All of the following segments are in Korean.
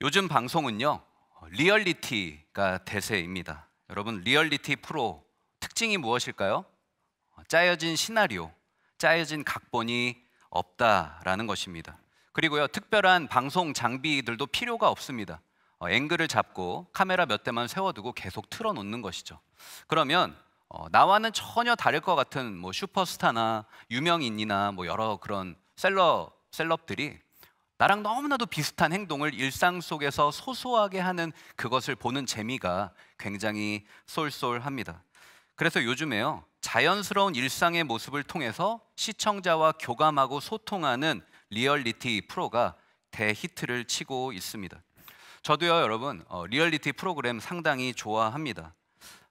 요즘 방송은요 어, 리얼리티가 대세입니다. 여러분 리얼리티 프로 특징이 무엇일까요? 어, 짜여진 시나리오, 짜여진 각본이 없다라는 것입니다. 그리고요 특별한 방송 장비들도 필요가 없습니다. 어, 앵글을 잡고 카메라 몇 대만 세워두고 계속 틀어놓는 것이죠. 그러면 어, 나와는 전혀 다를 것 같은 뭐 슈퍼스타나 유명인이나 뭐 여러 그런 셀러 셀럽들이 나랑 너무나도 비슷한 행동을 일상 속에서 소소하게 하는 그것을 보는 재미가 굉장히 쏠쏠합니다. 그래서 요즘에요. 자연스러운 일상의 모습을 통해서 시청자와 교감하고 소통하는 리얼리티 프로가 대히트를 치고 있습니다. 저도요, 여러분, 어, 리얼리티 프로그램 상당히 좋아합니다.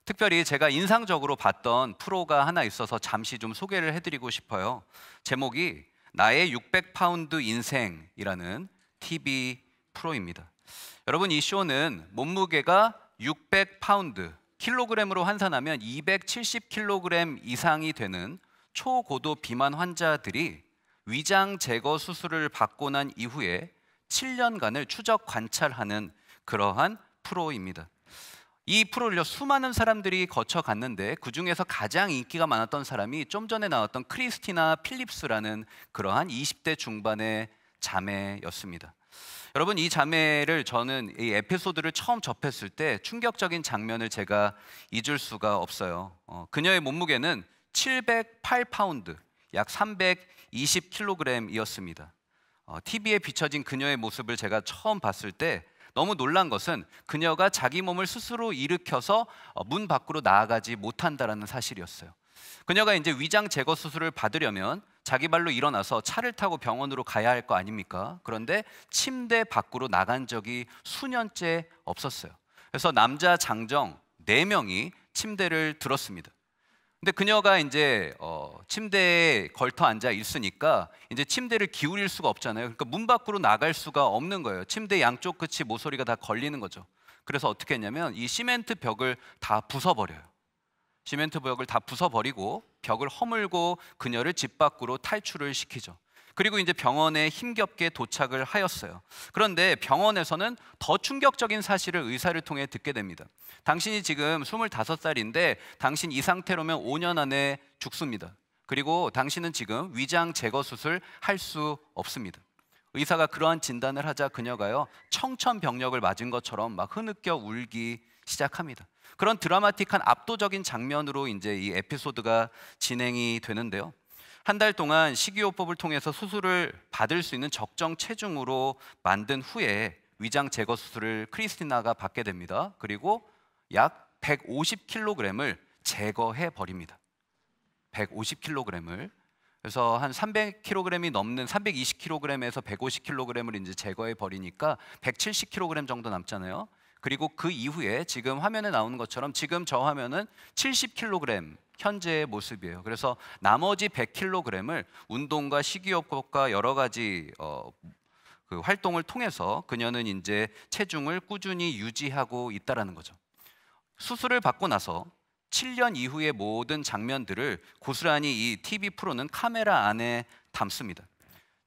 특별히 제가 인상적으로 봤던 프로가 하나 있어서 잠시 좀 소개를 해드리고 싶어요. 제목이 나의 600파운드 인생이라는 TV 프로입니다. 여러분 이 쇼는 몸무게가 600파운드, 킬로그램으로 환산하면 270킬로그램 이상이 되는 초고도 비만 환자들이 위장 제거 수술을 받고 난 이후에 7년간을 추적 관찰하는 그러한 프로입니다. 이 프로를요 수많은 사람들이 거쳐 갔는데 그 중에서 가장 인기가 많았던 사람이 좀 전에 나왔던 크리스티나 필립스라는 그러한 20대 중반의 자매였습니다. 여러분 이 자매를 저는 이 에피소드를 처음 접했을 때 충격적인 장면을 제가 잊을 수가 없어요. 어, 그녀의 몸무게는 708파운드, 약 320kg이었습니다. 어, TV에 비춰진 그녀의 모습을 제가 처음 봤을 때 너무 놀란 것은 그녀가 자기 몸을 스스로 일으켜서 어, 문 밖으로 나아가지 못한다라는 사실이었어요. 그녀가 이제 위장 제거 수술을 받으려면 자기 발로 일어나서 차를 타고 병원으로 가야 할 거 아닙니까? 그런데 침대 밖으로 나간 적이 수년째 없었어요. 그래서 남자 장정 4명이 침대를 들었습니다. 근데 그녀가 이제 어, 침대에 걸터 앉아 있으니까 이제 침대를 기울일 수가 없잖아요. 그러니까 문 밖으로 나갈 수가 없는 거예요. 침대 양쪽 끝이 모서리가 다 걸리는 거죠. 그래서 어떻게 했냐면 이 시멘트 벽을 다 부숴버려요. 시멘트 벽을 다 부숴버리고 벽을 허물고 그녀를 집 밖으로 탈출을 시키죠. 그리고 이제 병원에 힘겹게 도착을 하였어요. 그런데 병원에서는 더 충격적인 사실을 의사를 통해 듣게 됩니다. 당신이 지금 25살인데 당신 이 상태로면 5년 안에 죽습니다. 그리고 당신은 지금 위장 제거 수술 할 수 없습니다. 의사가 그러한 진단을 하자 그녀가요 청천벽력을 맞은 것처럼 막 흐느껴 울기 시작합니다. 그런 드라마틱한 압도적인 장면으로 이제 이 에피소드가 진행이 되는데요. 한달 동안 식이요법을 통해서 수술을 받을 수 있는 적정 체중으로 만든 후에 위장 제거 수술을 크리스티나가 받게 됩니다. 그리고 약 150kg을 제거해 버립니다. 150kg을 그래서 한 300kg이 넘는 320kg에서 150kg을 이제 제거해 버리니까 170kg 정도 남잖아요. 그리고 그 이후에 지금 화면에 나오는 것처럼 지금 저 화면은 70kg 현재의 모습이에요. 그래서 나머지 100kg을 운동과 식이요법과 여러 가지 어, 그 활동을 통해서 그녀는 이제 체중을 꾸준히 유지하고 있다라는 거죠. 수술을 받고 나서 7년 이후의 모든 장면들을 고스란히 이 TV 프로는 카메라 안에 담습니다.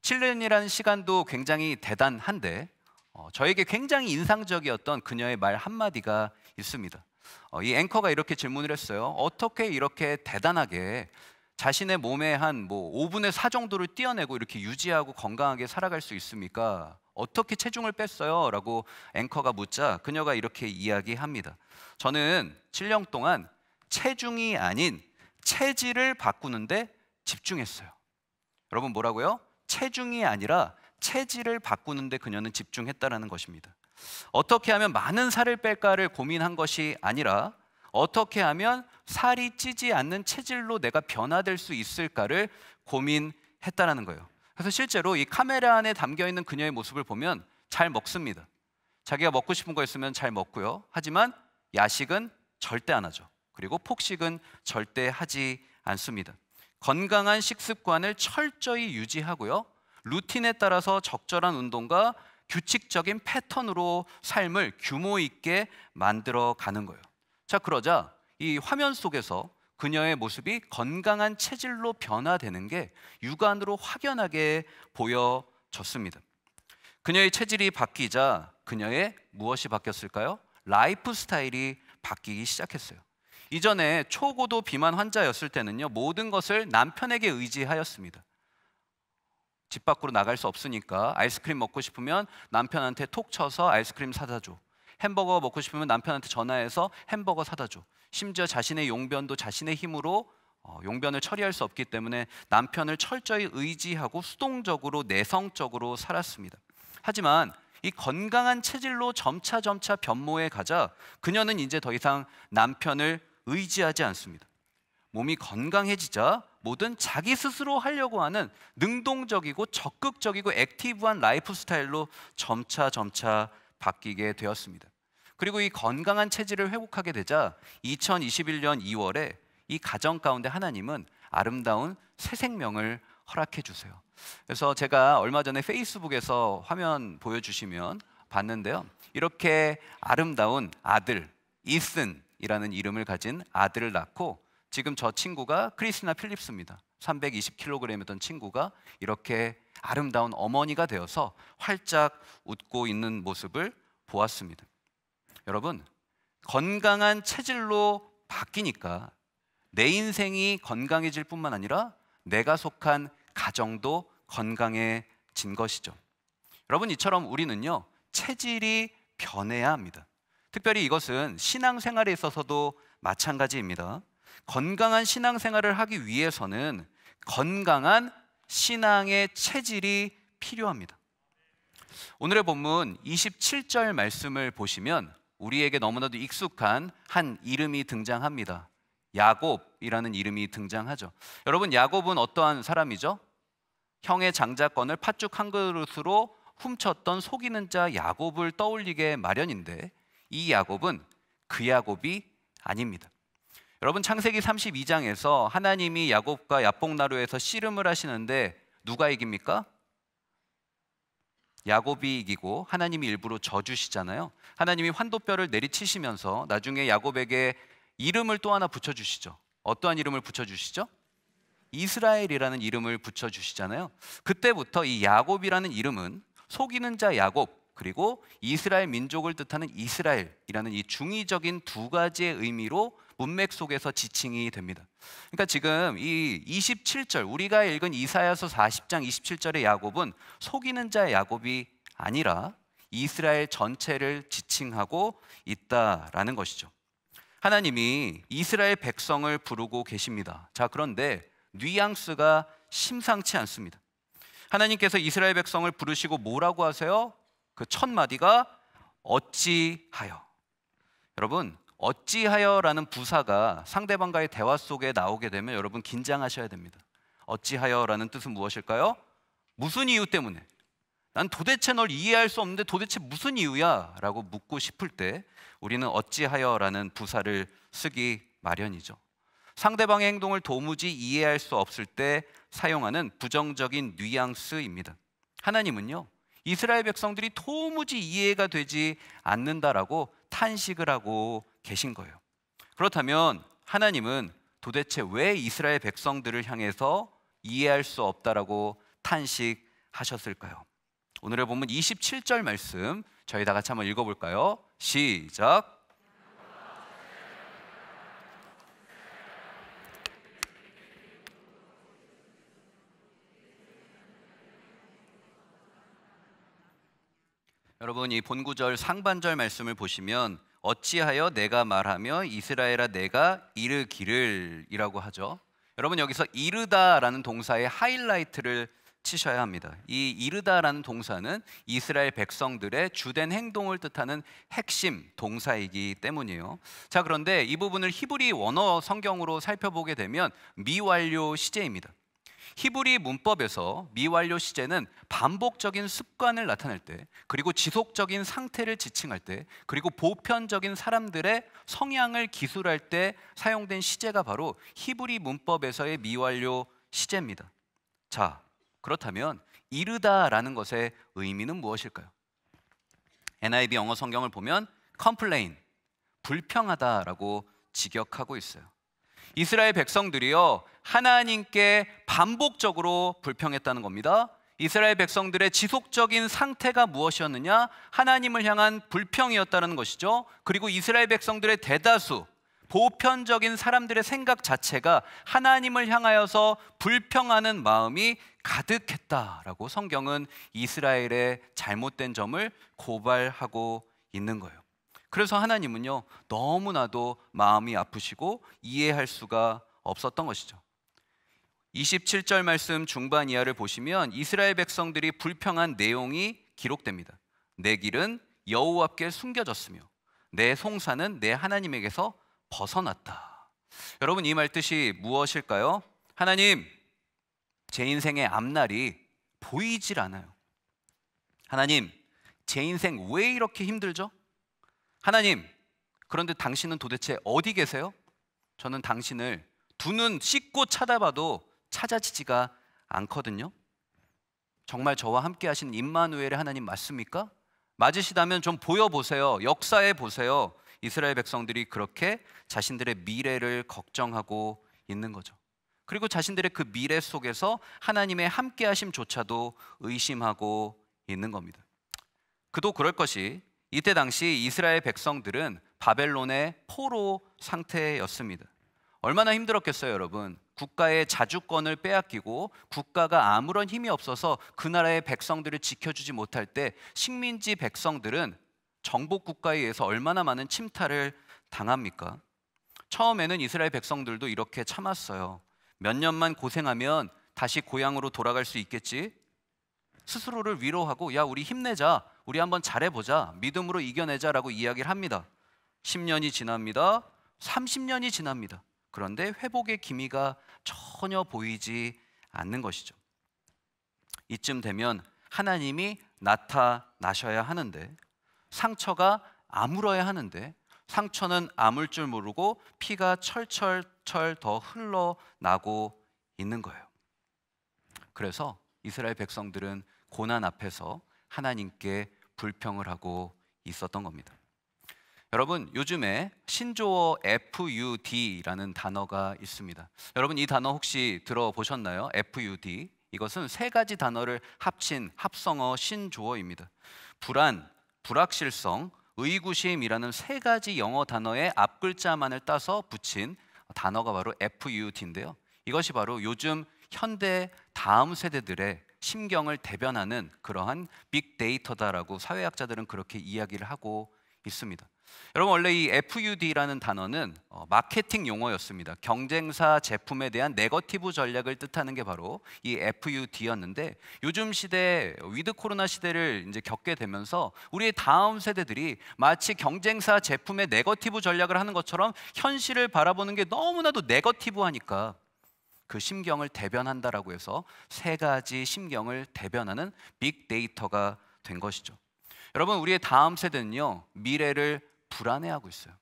7년이라는 시간도 굉장히 대단한데 어, 저에게 굉장히 인상적이었던 그녀의 말 한마디가 있습니다. 어, 이 앵커가 이렇게 질문을 했어요. 어떻게 이렇게 대단하게 자신의 몸에 한뭐 5분의 4 정도를 띄어내고 이렇게 유지하고 건강하게 살아갈 수 있습니까? 어떻게 체중을 뺐어요? 라고 앵커가 묻자 그녀가 이렇게 이야기합니다. 저는 7년 동안 체중이 아닌 체질을 바꾸는데 집중했어요. 여러분 뭐라고요? 체중이 아니라 체질을 바꾸는데 그녀는 집중했다라는 것입니다. 어떻게 하면 많은 살을 뺄까를 고민한 것이 아니라 어떻게 하면 살이 찌지 않는 체질로 내가 변화될 수 있을까를 고민했다라는 거예요. 그래서 실제로 이 카메라 안에 담겨 있는 그녀의 모습을 보면 잘 먹습니다. 자기가 먹고 싶은 거 있으면 잘 먹고요. 하지만 야식은 절대 안 하죠. 그리고 폭식은 절대 하지 않습니다. 건강한 식습관을 철저히 유지하고요. 루틴에 따라서 적절한 운동과 규칙적인 패턴으로 삶을 규모 있게 만들어 가는 거예요. 자, 그러자 이 화면 속에서 그녀의 모습이 건강한 체질로 변화되는 게 육안으로 확연하게 보여졌습니다. 그녀의 체질이 바뀌자 그녀의 무엇이 바뀌었을까요? 라이프 스타일이 바뀌기 시작했어요. 이전에 초고도 비만 환자였을 때는요, 모든 것을 남편에게 의지하였습니다. 집 밖으로 나갈 수 없으니까 아이스크림 먹고 싶으면 남편한테 톡 쳐서 아이스크림 사다 줘. 햄버거 먹고 싶으면 남편한테 전화해서 햄버거 사다 줘. 심지어 자신의 용변도 자신의 힘으로 어, 용변을 처리할 수 없기 때문에 남편을 철저히 의지하고 수동적으로 내성적으로 살았습니다. 하지만 이 건강한 체질로 점차점차 변모해 가자 그녀는 이제 더 이상 남편을 의지하지 않습니다. 몸이 건강해지자 뭐든 자기 스스로 하려고 하는 능동적이고 적극적이고 액티브한 라이프 스타일로 점차 점차 바뀌게 되었습니다. 그리고 이 건강한 체질을 회복하게 되자 2021년 2월에 이 가정 가운데 하나님은 아름다운 새 생명을 허락해 주세요. 그래서 제가 얼마 전에 페이스북에서 화면 보여주시면 봤는데요. 이렇게 아름다운 아들, 이슨이라는 이름을 가진 아들을 낳고 지금 저 친구가 크리스나 필립스입니다. 320kg이던 친구가 이렇게 아름다운 어머니가 되어서 활짝 웃고 있는 모습을 보았습니다. 여러분, 건강한 체질로 바뀌니까 내 인생이 건강해질 뿐만 아니라 내가 속한 가정도 건강해진 것이죠. 여러분, 이처럼 우리는요, 체질이 변해야 합니다. 특별히 이것은 신앙생활에 있어서도 마찬가지입니다. 건강한 신앙생활을 하기 위해서는 건강한 신앙의 체질이 필요합니다. 오늘의 본문 27절 말씀을 보시면 우리에게 너무나도 익숙한 한 이름이 등장합니다. 야곱이라는 이름이 등장하죠. 여러분 야곱은 어떠한 사람이죠? 형의 장자권을 팥죽 한 그릇으로 훔쳤던 속이는 자 야곱을 떠올리게 마련인데 이 야곱은 그 야곱이 아닙니다. 여러분 창세기 32장에서 하나님이 야곱과 야뽕나루에서 씨름을 하시는데 누가 이깁니까? 야곱이 이기고 하나님이 일부러 져주시잖아요. 하나님이 환도뼈를 내리치시면서 나중에 야곱에게 이름을 또 하나 붙여주시죠. 어떠한 이름을 붙여주시죠? 이스라엘이라는 이름을 붙여주시잖아요. 그때부터 이 야곱이라는 이름은 속이는 자 야곱 그리고 이스라엘 민족을 뜻하는 이스라엘이라는 이 중의적인 두 가지의 의미로 문맥 속에서 지칭이 됩니다. 그러니까 지금 이 27절 우리가 읽은 이사야서 40장 27절의 야곱은 속이는 자 야곱이 아니라 이스라엘 전체를 지칭하고 있다라는 것이죠. 하나님이 이스라엘 백성을 부르고 계십니다. 자, 그런데 뉘앙스가 심상치 않습니다. 하나님께서 이스라엘 백성을 부르시고 뭐라고 하세요? 그 첫 마디가 어찌하여. 여러분, 어찌하여라는 부사가 상대방과의 대화 속에 나오게 되면 여러분 긴장하셔야 됩니다. 어찌하여라는 뜻은 무엇일까요? 무슨 이유 때문에? 난 도대체 널 이해할 수 없는데 도대체 무슨 이유야? 라고 묻고 싶을 때 우리는 어찌하여라는 부사를 쓰기 마련이죠. 상대방의 행동을 도무지 이해할 수 없을 때 사용하는 부정적인 뉘앙스입니다. 하나님은요, 이스라엘 백성들이 도무지 이해가 되지 않는다라고 탄식을 하고 계신 거예요. 그렇다면 하나님은 도대체 왜 이스라엘 백성들을 향해서 이해할 수 없다라고 탄식하셨을까요? 오늘의 보면 27절 말씀 저희 다 같이 한번 읽어볼까요? 시작. 여러분 이 본구절 상반절 말씀을 보시면 어찌하여 내가 말하며 이스라엘아 내가 이르기를이라고 하죠. 여러분 여기서 이르다라는 동사의 하이라이트를 치셔야 합니다. 이 이르다라는 동사는 이스라엘 백성들의 주된 행동을 뜻하는 핵심 동사이기 때문이에요. 자, 그런데 이 부분을 히브리 원어 성경으로 살펴보게 되면 미완료 시제입니다. 히브리 문법에서 미완료 시제는 반복적인 습관을 나타낼 때, 그리고 지속적인 상태를 지칭할 때, 그리고 보편적인 사람들의 성향을 기술할 때 사용된 시제가 바로 히브리 문법에서의 미완료 시제입니다. 자, 그렇다면 이르다라는 것의 의미는 무엇일까요? NIV 영어 성경을 보면 컴플레인, 불평하다라고 직역하고 있어요. 이스라엘 백성들이요 하나님께 반복적으로 불평했다는 겁니다. 이스라엘 백성들의 지속적인 상태가 무엇이었느냐? 하나님을 향한 불평이었다는 것이죠. 그리고 이스라엘 백성들의 대다수 보편적인 사람들의 생각 자체가 하나님을 향하여서 불평하는 마음이 가득했다라고 성경은 이스라엘의 잘못된 점을 고발하고 있는 거예요. 그래서 하나님은요, 너무나도 마음이 아프시고 이해할 수가 없었던 것이죠. 27절 말씀 중반 이하를 보시면 이스라엘 백성들이 불평한 내용이 기록됩니다. 내 길은 여호와께 숨겨졌으며 내 송사는 내 하나님에게서 벗어났다. 여러분 이 말 뜻이 무엇일까요? 하나님 제 인생의 앞날이 보이질 않아요. 하나님 제 인생 왜 이렇게 힘들죠? 하나님 그런데 당신은 도대체 어디 계세요? 저는 당신을 두 눈 씻고 쳐다봐도 찾아지지가 않거든요. 정말 저와 함께 하신 임마누엘의 하나님 맞습니까? 맞으시다면 좀 보여보세요. 역사해 보세요. 이스라엘 백성들이 그렇게 자신들의 미래를 걱정하고 있는 거죠. 그리고 자신들의 그 미래 속에서 하나님의 함께 하심조차도 의심하고 있는 겁니다. 그도 그럴 것이 이때 당시 이스라엘 백성들은 바벨론의 포로 상태였습니다. 얼마나 힘들었겠어요, 여러분. 국가의 자주권을 빼앗기고 국가가 아무런 힘이 없어서 그 나라의 백성들을 지켜주지 못할 때 식민지 백성들은 정복 국가에 의해서 얼마나 많은 침탈을 당합니까? 처음에는 이스라엘 백성들도 이렇게 참았어요. 몇 년만 고생하면 다시 고향으로 돌아갈 수 있겠지? 스스로를 위로하고 야 우리 힘내자. 우리 한번 잘해보자. 믿음으로 이겨내자라고 이야기를 합니다. 10년이 지납니다. 30년이 지납니다. 그런데 회복의 기미가 전혀 보이지 않는 것이죠. 이쯤 되면 하나님이 나타나셔야 하는데 상처가 아물어야 하는데 상처는 아물 줄 모르고 피가 철철철 더 흘러나고 있는 거예요. 그래서 이스라엘 백성들은 고난 앞에서 하나님께 불평을 하고 있었던 겁니다. 여러분 요즘에 신조어 FUD라는 단어가 있습니다. 여러분 이 단어 혹시 들어보셨나요? FUD 이것은 세 가지 단어를 합친 합성어 신조어입니다. 불안, 불확실성, 의구심이라는 세 가지 영어 단어의 앞 글자만을 따서 붙인 단어가 바로 FUD인데요. 이것이 바로 요즘 현대 다음 세대들의 심경을 대변하는 그러한 빅데이터다라고 사회학자들은 그렇게 이야기를 하고 있습니다. 여러분 원래 이 FUD라는 단어는 어, 마케팅 용어였습니다. 경쟁사 제품에 대한 네거티브 전략을 뜻하는 게 바로 이 FUD였는데 요즘 시대 위드 코로나 시대를 이제 겪게 되면서 우리의 다음 세대들이 마치 경쟁사 제품의 네거티브 전략을 하는 것처럼 현실을 바라보는 게 너무나도 네거티브하니까 그 심경을 대변한다라고 해서 세 가지 심경을 대변하는 빅데이터가 된 것이죠. 여러분 우리의 다음 세대는요 미래를 불안해하고 있어요.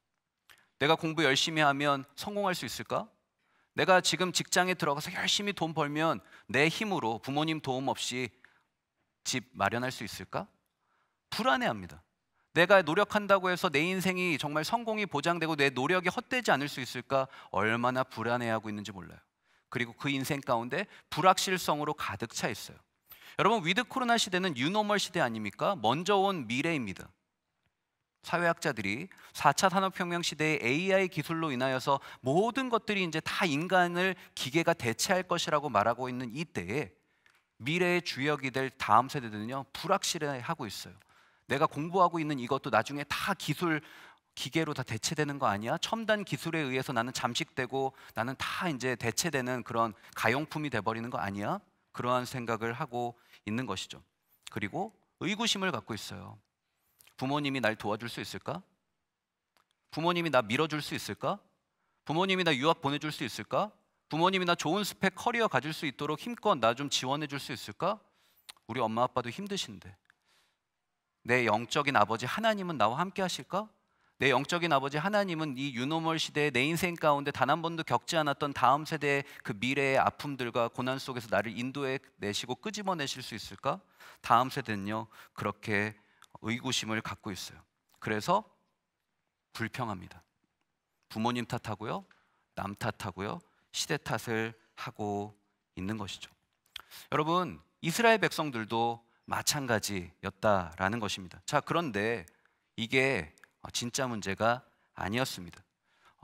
내가 공부 열심히 하면 성공할 수 있을까? 내가 지금 직장에 들어가서 열심히 돈 벌면 내 힘으로 부모님 도움 없이 집 마련할 수 있을까? 불안해합니다. 내가 노력한다고 해서 내 인생이 정말 성공이 보장되고 내 노력이 헛되지 않을 수 있을까? 얼마나 불안해하고 있는지 몰라요. 그리고 그 인생 가운데 불확실성으로 가득 차 있어요. 여러분 위드 코로나 시대는 유노멀 시대 아닙니까? 먼저 온 미래입니다. 사회학자들이 4차 산업혁명 시대의 AI 기술로 인하여서 모든 것들이 이제 다 인간을 기계가 대체할 것이라고 말하고 있는 이때에 미래의 주역이 될 다음 세대들은요 불확실해하고 있어요. 내가 공부하고 있는 이것도 나중에 다 기술 기계로 다 대체되는 거 아니야? 첨단 기술에 의해서 나는 잠식되고 나는 다 이제 대체되는 그런 가용품이 돼버리는 거 아니야? 그러한 생각을 하고 있는 것이죠. 그리고 의구심을 갖고 있어요. 부모님이 날 도와줄 수 있을까? 부모님이 나 밀어줄 수 있을까? 부모님이 나 유학 보내줄 수 있을까? 부모님이 나 좋은 스펙 커리어 가질 수 있도록 힘껏 나 좀 지원해 줄수 있을까? 우리 엄마 아빠도 힘드신데 내 영적인 아버지 하나님은 나와 함께 하실까? 내 영적인 아버지 하나님은 이 유노멀 시대에 내 인생 가운데 단 한 번도 겪지 않았던 다음 세대의 그 미래의 아픔들과 고난 속에서 나를 인도해 내시고 끄집어내실 수 있을까? 다음 세대는요 그렇게 의구심을 갖고 있어요. 그래서 불평합니다. 부모님 탓하고요, 남 탓하고요, 시대 탓을 하고 있는 것이죠. 여러분, 이스라엘 백성들도 마찬가지였다라는 것입니다. 자, 그런데 이게 진짜 문제가 아니었습니다.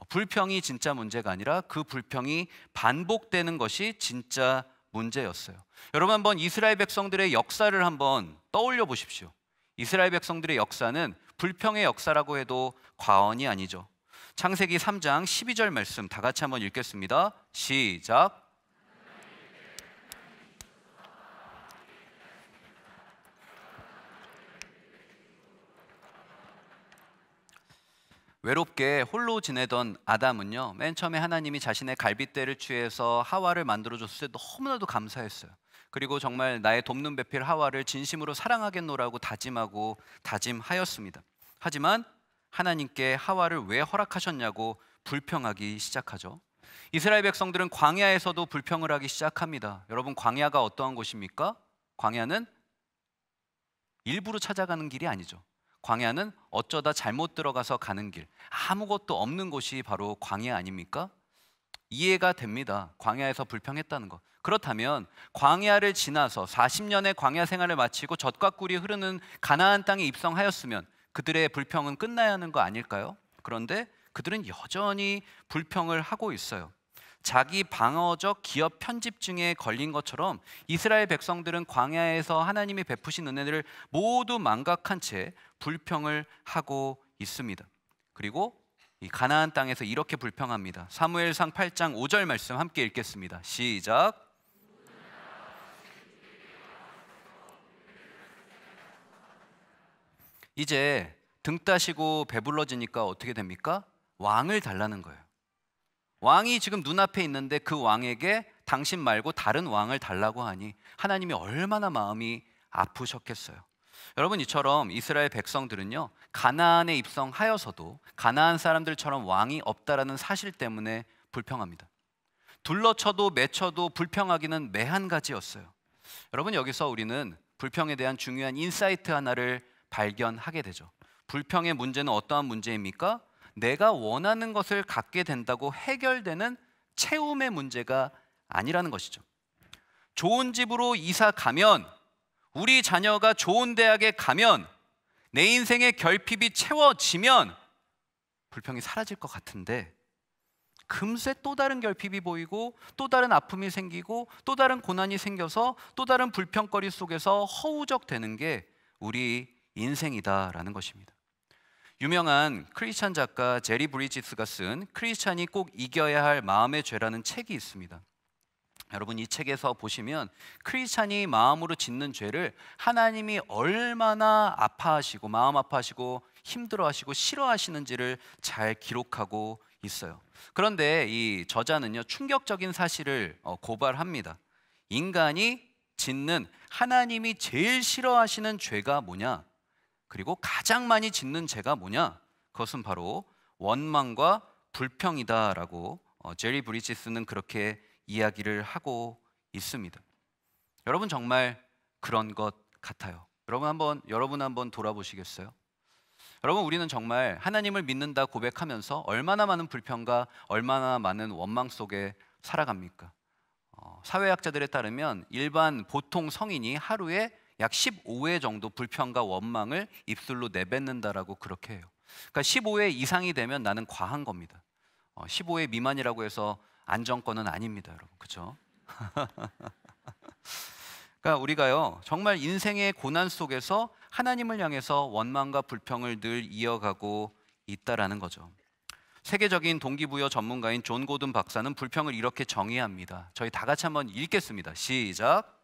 불평이 진짜 문제가 아니라 그 불평이 반복되는 것이 진짜 문제였어요. 여러분 한번 이스라엘 백성들의 역사를 한번 떠올려 보십시오. 이스라엘 백성들의 역사는 불평의 역사라고 해도 과언이 아니죠. 창세기 3장 12절 말씀 다 같이 한번 읽겠습니다. 시작. 외롭게 홀로 지내던 아담은요, 맨 처음에 하나님이 자신의 갈빗대를 취해서 하와를 만들어줬을 때 너무나도 감사했어요. 그리고 정말 나의 돕는 배필 하와를 진심으로 사랑하겠노라고 다짐하고 다짐하였습니다. 하지만 하나님께 하와를 왜 허락하셨냐고 불평하기 시작하죠. 이스라엘 백성들은 광야에서도 불평을 하기 시작합니다. 여러분 광야가 어떠한 곳입니까? 광야는 일부러 찾아가는 길이 아니죠. 광야는 어쩌다 잘못 들어가서 가는 길. 아무것도 없는 곳이 바로 광야 아닙니까? 이해가 됩니다. 광야에서 불평했다는 것. 그렇다면 광야를 지나서 40년의 광야 생활을 마치고 젖과 꿀이 흐르는 가나안 땅에 입성하였으면 그들의 불평은 끝나야 하는 거 아닐까요? 그런데 그들은 여전히 불평을 하고 있어요. 자기 방어적 기업 편집중에 걸린 것처럼 이스라엘 백성들은 광야에서 하나님이 베푸신 은혜들을 모두 망각한 채 불평을 하고 있습니다. 그리고 이 가나안 땅에서 이렇게 불평합니다. 사무엘상 8장 5절 말씀 함께 읽겠습니다. 시작. 이제 등 따시고 배불러지니까 어떻게 됩니까? 왕을 달라는 거예요. 왕이 지금 눈앞에 있는데 그 왕에게 당신 말고 다른 왕을 달라고 하니 하나님이 얼마나 마음이 아프셨겠어요. 여러분 이처럼 이스라엘 백성들은요 가나안에 입성하여서도 가나안 사람들처럼 왕이 없다라는 사실 때문에 불평합니다. 둘러쳐도 맺혀도 불평하기는 매한 가지였어요. 여러분 여기서 우리는 불평에 대한 중요한 인사이트 하나를 발견하게 되죠. 불평의 문제는 어떠한 문제입니까? 내가 원하는 것을 갖게 된다고 해결되는 채움의 문제가 아니라는 것이죠. 좋은 집으로 이사 가면 우리 자녀가 좋은 대학에 가면 내 인생의 결핍이 채워지면 불평이 사라질 것 같은데 금세 또 다른 결핍이 보이고 또 다른 아픔이 생기고 또 다른 고난이 생겨서 또 다른 불평거리 속에서 허우적대는 게 우리 인생이다라는 것입니다. 유명한 크리스찬 작가 제리 브리지스가 쓴 크리스찬이 꼭 이겨야 할 마음의 죄라는 책이 있습니다. 여러분 이 책에서 보시면 크리스찬이 마음으로 짓는 죄를 하나님이 얼마나 아파하시고 마음 아파하시고 힘들어하시고 싫어하시는지를 잘 기록하고 있어요. 그런데 이 저자는요 충격적인 사실을 어, 고발합니다. 인간이 짓는 하나님이 제일 싫어하시는 죄가 뭐냐? 그리고 가장 많이 짓는 죄가 뭐냐? 그것은 바로 원망과 불평이다라고 어, 제리 브리지스는 그렇게 이야기를 하고 있습니다. 여러분 정말 그런 것 같아요. 여러분 한번 여러분 한번 돌아보시겠어요? 여러분 우리는 정말 하나님을 믿는다 고백하면서 얼마나 많은 불평과 얼마나 많은 원망 속에 살아갑니까? 어, 사회학자들에 따르면 일반 보통 성인이 하루에 약 15회 정도 불평과 원망을 입술로 내뱉는다라고 그렇게 해요. 그러니까 15회 이상이 되면 나는 과한 겁니다. 15회 어, 미만이라고 해서 안정권은 아닙니다, 여러분. 그렇죠? 그러니까 우리가요 정말 인생의 고난 속에서 하나님을 향해서 원망과 불평을 늘 이어가고 있다라는 거죠. 세계적인 동기부여 전문가인 존 고든 박사는 불평을 이렇게 정의합니다. 저희 다 같이 한번 읽겠습니다. 시작.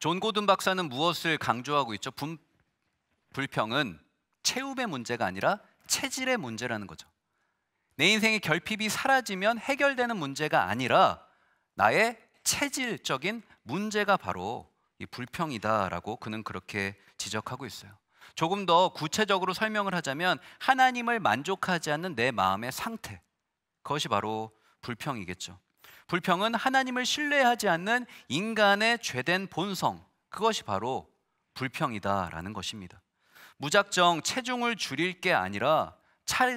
존 고든 박사는 무엇을 강조하고 있죠? 분, 불평은 체움의 문제가 아니라 체질의 문제라는 거죠. 내 인생의 결핍이 사라지면 해결되는 문제가 아니라 나의 체질적인 문제가 바로 이 불평이다라고 그는 그렇게 지적하고 있어요. 조금 더 구체적으로 설명을 하자면 하나님을 만족하지 않는 내 마음의 상태. 그것이 바로 불평이겠죠. 불평은 하나님을 신뢰하지 않는 인간의 죄된 본성, 그것이 바로 불평이다라는 것입니다. 무작정 체중을 줄일 게 아니라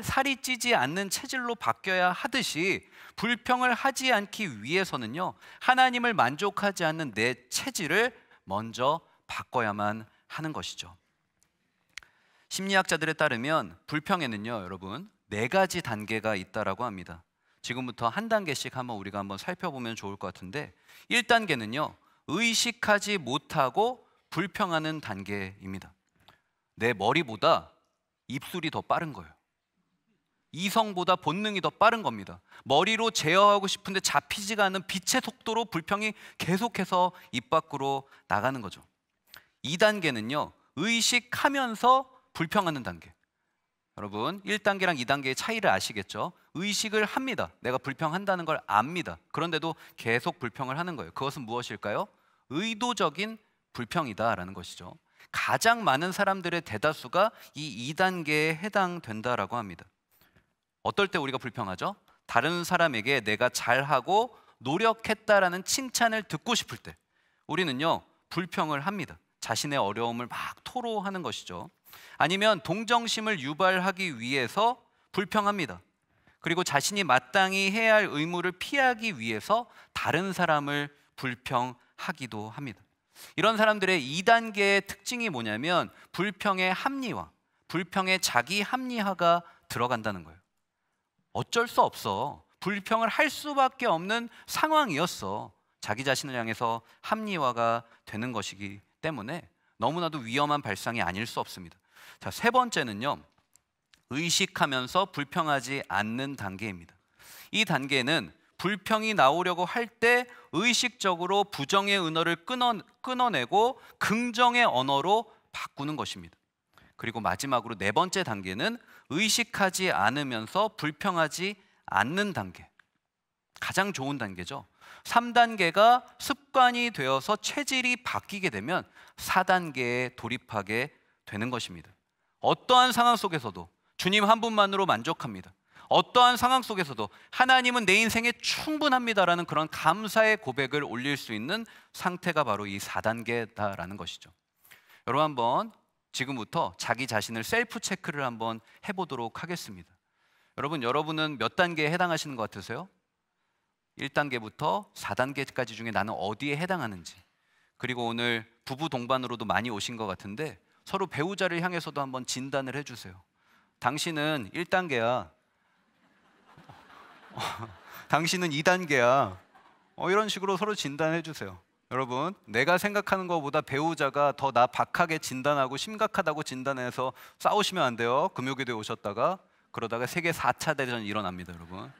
살이 찌지 않는 체질로 바뀌어야 하듯이 불평을 하지 않기 위해서는요, 하나님을 만족하지 않는 내 체질을 먼저 바꿔야만 하는 것이죠. 심리학자들에 따르면 불평에는요, 여러분, 네 가지 단계가 있다라고 합니다. 지금부터 한 단계씩 한번 우리가 한번 살펴보면 좋을 것 같은데 1단계는요. 의식하지 못하고 불평하는 단계입니다. 내 머리보다 입술이 더 빠른 거예요. 이성보다 본능이 더 빠른 겁니다. 머리로 제어하고 싶은데 잡히지가 않는 빛의 속도로 불평이 계속해서 입 밖으로 나가는 거죠. 2단계는요, 의식하면서 불평하는 단계. 여러분, 1단계랑 2단계의 차이를 아시겠죠? 의식을 합니다. 내가 불평한다는 걸 압니다. 그런데도 계속 불평을 하는 거예요. 그것은 무엇일까요? 의도적인 불평이다라는 것이죠. 가장 많은 사람들의 대다수가 이 2단계에 해당된다라고 합니다. 어떨 때 우리가 불평하죠? 다른 사람에게 내가 잘하고 노력했다라는 칭찬을 듣고 싶을 때 우리는요, 불평을 합니다. 자신의 어려움을 막 토로하는 것이죠. 아니면 동정심을 유발하기 위해서 불평합니다. 그리고 자신이 마땅히 해야 할 의무를 피하기 위해서 다른 사람을 불평하기도 합니다. 이런 사람들의 2단계의 특징이 뭐냐면 불평의 합리화, 불평의 자기 합리화가 들어간다는 거예요. 어쩔 수 없어. 불평을 할 수밖에 없는 상황이었어. 자기 자신을 향해서 합리화가 되는 것이기 때문에 너무나도 위험한 발상이 아닐 수 없습니다. 자, 세 번째는요. 의식하면서 불평하지 않는 단계입니다. 이 단계는 불평이 나오려고 할 때 의식적으로 부정의 언어를 끊어, 끊어내고 긍정의 언어로 바꾸는 것입니다. 그리고 마지막으로 네 번째 단계는 의식하지 않으면서 불평하지 않는 단계. 가장 좋은 단계죠. 3단계가 습관이 되어서 체질이 바뀌게 되면 4단계에 돌입하게 되는 것입니다. 어떠한 상황 속에서도 주님 한 분만으로 만족합니다. 어떠한 상황 속에서도 하나님은 내 인생에 충분합니다라는 그런 감사의 고백을 올릴 수 있는 상태가 바로 이 4단계다라는 것이죠. 여러분 한번 지금부터 자기 자신을 셀프 체크를 한번 해보도록 하겠습니다. 여러분, 여러분은 몇 단계에 해당하시는 것 같으세요? 1단계부터 4단계까지 중에 나는 어디에 해당하는지. 그리고 오늘 부부 동반으로도 많이 오신 것 같은데 서로 배우자를 향해서도 한번 진단을 해주세요. 당신은 1단계야. 당신은 2단계야. 어, 이런 식으로 서로 진단해 주세요. 여러분, 내가 생각하는 것보다 배우자가 더 나 박하게 진단하고 심각하다고 진단해서 싸우시면 안 돼요. 금요기도에 오셨다가 그러다가 세계 4차 대전이 일어납니다, 여러분.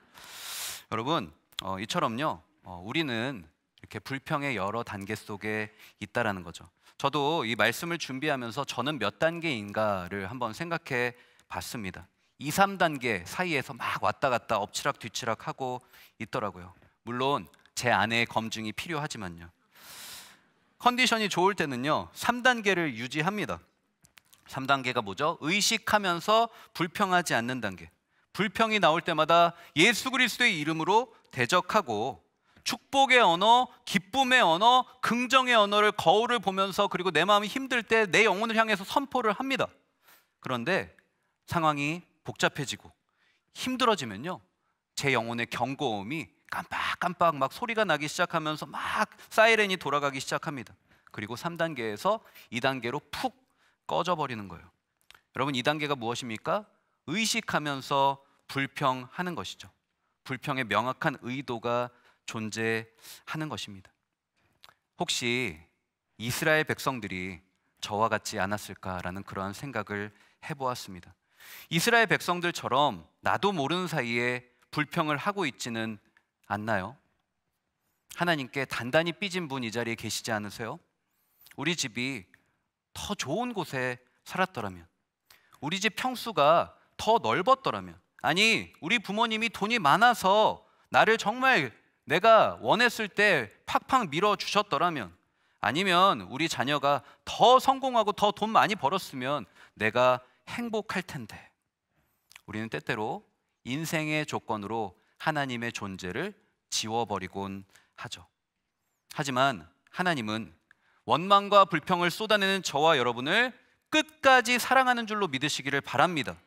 여러분, 어, 이처럼요. 어, 우리는 이렇게 불평의 여러 단계 속에 있다라는 거죠. 저도 이 말씀을 준비하면서 저는 몇 단계인가를 한번 생각해 봤습니다. 2, 3단계 사이에서 막 왔다 갔다 엎치락 뒤치락 하고 있더라고요. 물론 제 아내의 검증이 필요하지만요. 컨디션이 좋을 때는요. 3단계를 유지합니다. 3단계가 뭐죠? 의식하면서 불평하지 않는 단계. 불평이 나올 때마다 예수 그리스도의 이름으로 대적하고 축복의 언어, 기쁨의 언어, 긍정의 언어를 거울을 보면서 그리고 내 마음이 힘들 때 내 영혼을 향해서 선포를 합니다. 그런데 상황이 복잡해지고 힘들어지면요. 제 영혼의 경고음이 깜빡깜빡 막 소리가 나기 시작하면서 막 사이렌이 돌아가기 시작합니다. 그리고 3단계에서 2단계로 푹 꺼져버리는 거예요. 여러분 2단계가 무엇입니까? 의식하면서 불평하는 것이죠. 불평의 명확한 의도가 존재하는 것입니다. 혹시 이스라엘 백성들이 저와 같지 않았을까라는 그러한 생각을 해보았습니다. 이스라엘 백성들처럼 나도 모르는 사이에 불평을 하고 있지는 않나요? 하나님께 단단히 삐진 분 이 자리에 계시지 않으세요? 우리 집이 더 좋은 곳에 살았더라면, 우리 집 평수가 더 넓었더라면, 아니, 우리 부모님이 돈이 많아서 나를 정말 내가 원했을 때 팍팍 밀어 주셨더라면, 아니면 우리 자녀가 더 성공하고 더 돈 많이 벌었으면 내가 행복할 텐데 우리는 때때로 인생의 조건으로 하나님의 존재를 지워버리곤 하죠. 하지만 하나님은 원망과 불평을 쏟아내는 저와 여러분을 끝까지 사랑하는 줄로 믿으시기를 바랍니다.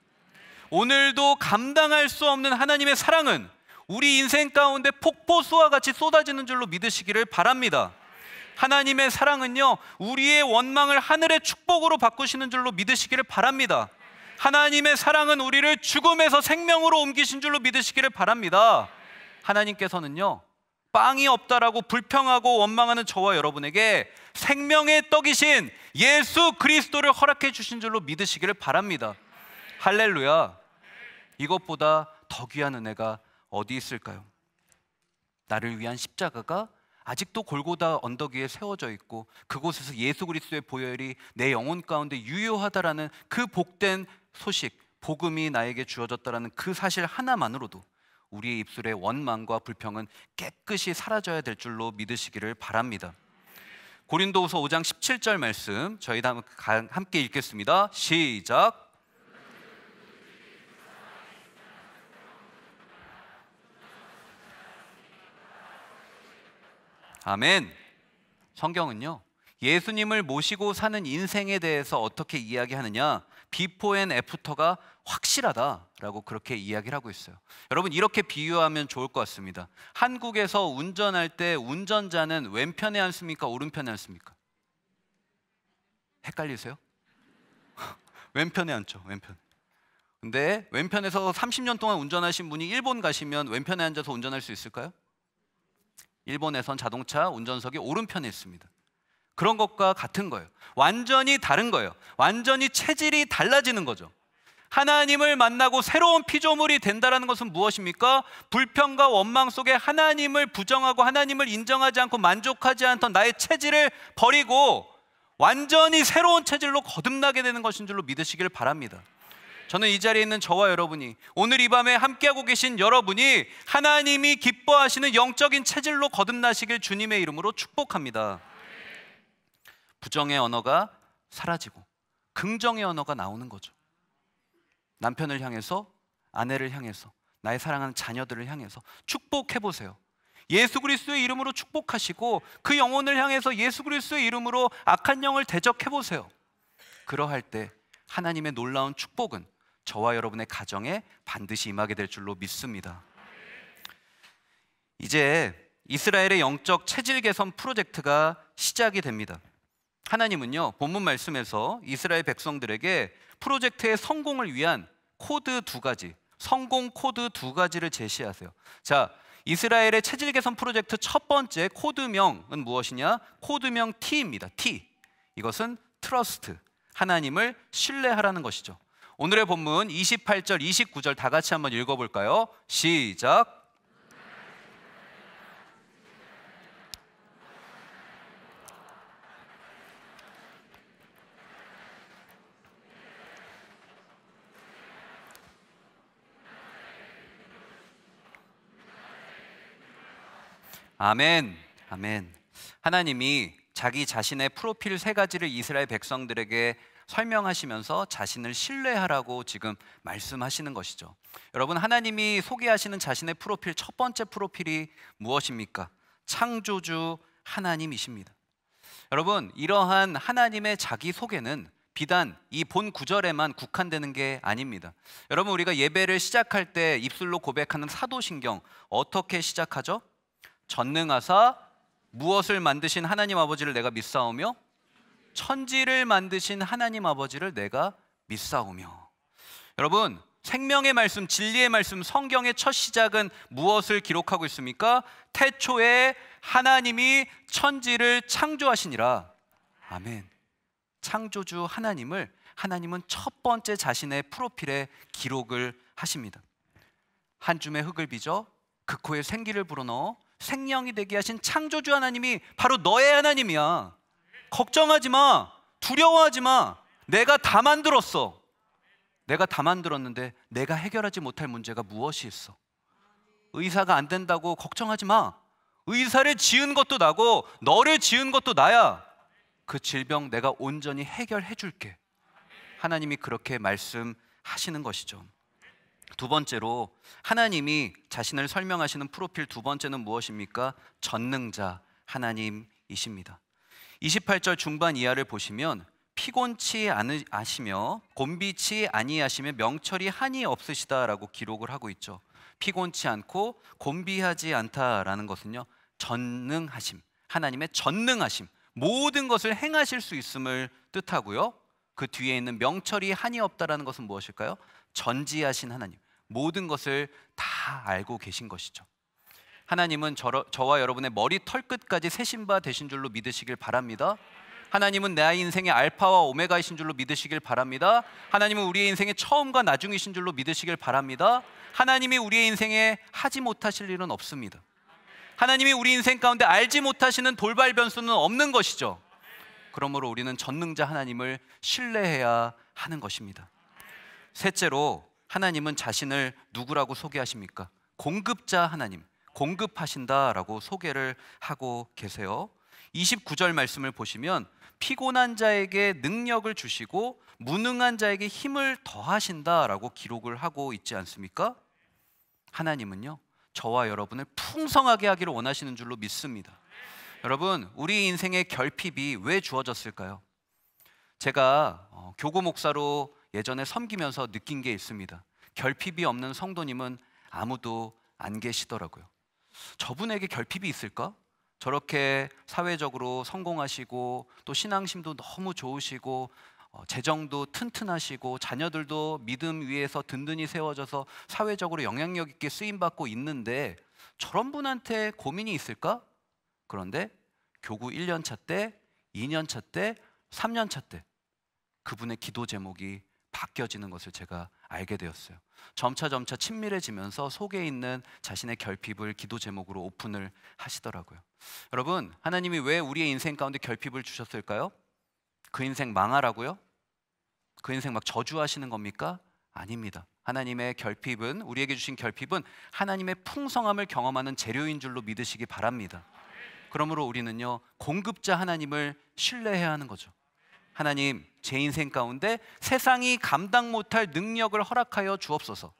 오늘도 감당할 수 없는 하나님의 사랑은 우리 인생 가운데 폭포수와 같이 쏟아지는 줄로 믿으시기를 바랍니다. 하나님의 사랑은요, 우리의 원망을 하늘의 축복으로 바꾸시는 줄로 믿으시기를 바랍니다. 하나님의 사랑은 우리를 죽음에서 생명으로 옮기신 줄로 믿으시기를 바랍니다. 하나님께서는요, 빵이 없다라고 불평하고 원망하는 저와 여러분에게 생명의 떡이신 예수 그리스도를 허락해 주신 줄로 믿으시기를 바랍니다. 할렐루야. 이것보다 더 귀한 은혜가 어디 있을까요? 나를 위한 십자가가 아직도 골고다 언덕 위에 세워져 있고 그곳에서 예수 그리스도의 보혈이 내 영혼 가운데 유효하다라는 그 복된 소식, 복음이 나에게 주어졌다라는 그 사실 하나만으로도 우리의 입술의 원망과 불평은 깨끗이 사라져야 될 줄로 믿으시기를 바랍니다. 고린도후서 5장 17절 말씀 저희 다 함께 읽겠습니다. 시작. 아멘. 성경은요. 예수님을 모시고 사는 인생에 대해서 어떻게 이야기하느냐 비포 앤 애프터가 확실하다라고 그렇게 이야기를 하고 있어요. 여러분 이렇게 비유하면 좋을 것 같습니다. 한국에서 운전할 때 운전자는 왼편에 앉습니까? 오른편에 앉습니까? 헷갈리세요? 왼편에 앉죠. 왼편. 근데 왼편에서 30년 동안 운전하신 분이 일본 가시면 왼편에 앉아서 운전할 수 있을까요? 일본에선 자동차 운전석이 오른편에 있습니다. 그런 것과 같은 거예요. 완전히 다른 거예요. 완전히 체질이 달라지는 거죠. 하나님을 만나고 새로운 피조물이 된다라는 것은 무엇입니까? 불평과 원망 속에 하나님을 부정하고 하나님을 인정하지 않고 만족하지 않던 나의 체질을 버리고 완전히 새로운 체질로 거듭나게 되는 것인 줄로 믿으시길 바랍니다. 저는 이 자리에 있는 저와 여러분이 오늘 이 밤에 함께하고 계신 여러분이 하나님이 기뻐하시는 영적인 체질로 거듭나시길 주님의 이름으로 축복합니다. 부정의 언어가 사라지고 긍정의 언어가 나오는 거죠. 남편을 향해서 아내를 향해서 나의 사랑하는 자녀들을 향해서 축복해 보세요. 예수 그리스도의 이름으로 축복하시고 그 영혼을 향해서 예수 그리스도의 이름으로 악한 영을 대적해 보세요. 그러할 때 하나님의 놀라운 축복은 저와 여러분의 가정에 반드시 임하게 될 줄로 믿습니다. 이제 이스라엘의 영적 체질 개선 프로젝트가 시작이 됩니다. 하나님은요, 본문 말씀에서 이스라엘 백성들에게 프로젝트의 성공을 위한 코드 두 가지, 성공 코드 두 가지를 제시하세요. 자, 이스라엘의 체질 개선 프로젝트 첫 번째 코드명은 무엇이냐? 코드명 T입니다. T. 이것은 트러스트. 하나님을 신뢰하라는 것이죠. 오늘의 본문 28절, 29절 다 같이 한번 읽어볼까요? 시작. 아멘. 아멘. 하나님이 자기 자신의 프로필 세 가지를 이스라엘 백성들에게 설명하시면서 자신을 신뢰하라고 지금 말씀하시는 것이죠. 여러분 하나님이 소개하시는 자신의 프로필 첫 번째 프로필이 무엇입니까? 창조주 하나님이십니다. 여러분 이러한 하나님의 자기 소개는 비단 이 본 구절에만 국한되는 게 아닙니다. 여러분 우리가 예배를 시작할 때 입술로 고백하는 사도신경 어떻게 시작하죠? 전능하사 무엇을 만드신 하나님 아버지를 내가 믿사오며 천지를 만드신 하나님 아버지를 내가 믿사오며 여러분 생명의 말씀, 진리의 말씀, 성경의 첫 시작은 무엇을 기록하고 있습니까? 태초에 하나님이 천지를 창조하시니라. 아멘. 창조주 하나님을 하나님은 첫 번째 자신의 프로필에 기록을 하십니다. 한 줌의 흙을 빚어 극호의 생기를 불어넣어 생명이 되게 하신 창조주 하나님이 바로 너의 하나님이야. 걱정하지 마. 두려워하지 마. 내가 다 만들었어. 내가 다 만들었는데 내가 해결하지 못할 문제가 무엇이 있어? 의사가 안 된다고 걱정하지 마. 의사를 지은 것도 나고 너를 지은 것도 나야. 그 질병 내가 온전히 해결해 줄게. 하나님이 그렇게 말씀하시는 것이죠. 두 번째로 하나님이 자신을 설명하시는 프로필 두 번째는 무엇입니까? 전능자 하나님이십니다. 28절 중반 이하를 보시면 피곤치 않으시며 곤비치 아니하시며 명철이 한이 없으시다라고 기록을 하고 있죠. 피곤치 않고 곤비하지 않다라는 것은요. 전능하심. 하나님의 전능하심. 모든 것을 행하실 수 있음을 뜻하고요. 그 뒤에 있는 명철이 한이 없다라는 것은 무엇일까요? 전지하신 하나님. 모든 것을 다 알고 계신 것이죠. 하나님은 저, 저와 여러분의 머리 털끝까지 새신바 되신 줄로 믿으시길 바랍니다. 하나님은 내 인생의 알파와 오메가이신 줄로 믿으시길 바랍니다. 하나님은 우리의 인생의 처음과 나중이신 줄로 믿으시길 바랍니다. 하나님이 우리의 인생에 하지 못하실 일은 없습니다. 하나님이 우리 인생 가운데 알지 못하시는 돌발 변수는 없는 것이죠. 그러므로 우리는 전능자 하나님을 신뢰해야 하는 것입니다. 셋째로 하나님은 자신을 누구라고 소개하십니까? 공급자 하나님. 공급하신다라고 소개를 하고 계세요. 29절 말씀을 보시면 피곤한 자에게 능력을 주시고 무능한 자에게 힘을 더하신다라고 기록을 하고 있지 않습니까? 하나님은요. 저와 여러분을 풍성하게 하기를 원하시는 줄로 믿습니다. 여러분, 우리 인생의 결핍이 왜 주어졌을까요? 제가 어, 교구 목사로 예전에 섬기면서 느낀 게 있습니다. 결핍이 없는 성도님은 아무도 안 계시더라고요. 저분에게 결핍이 있을까? 저렇게 사회적으로 성공하시고 또 신앙심도 너무 좋으시고 어, 재정도 튼튼하시고 자녀들도 믿음 위에서 든든히 세워져서 사회적으로 영향력 있게 쓰임 받고 있는데 저런 분한테 고민이 있을까? 그런데 교구 1년 차 때, 2년 차 때, 3년 차때 그분의 기도 제목이 바뀌어지는 것을 제가 알게 되었어요. 점차 점차 친밀해지면서 속에 있는 자신의 결핍을 기도 제목으로 오픈을 하시더라고요. 여러분, 하나님이 왜 우리의 인생 가운데 결핍을 주셨을까요? 그 인생 망하라고요? 그 인생 막 저주하시는 겁니까? 아닙니다. 하나님의 결핍은 우리에게 주신 결핍은 하나님의 풍성함을 경험하는 재료인 줄로 믿으시기 바랍니다. 그러므로 우리는요 공급자 하나님을 신뢰해야 하는 거죠. 하나님 제 인생 가운데 세상이 감당 못할 능력을 허락하여 주옵소서.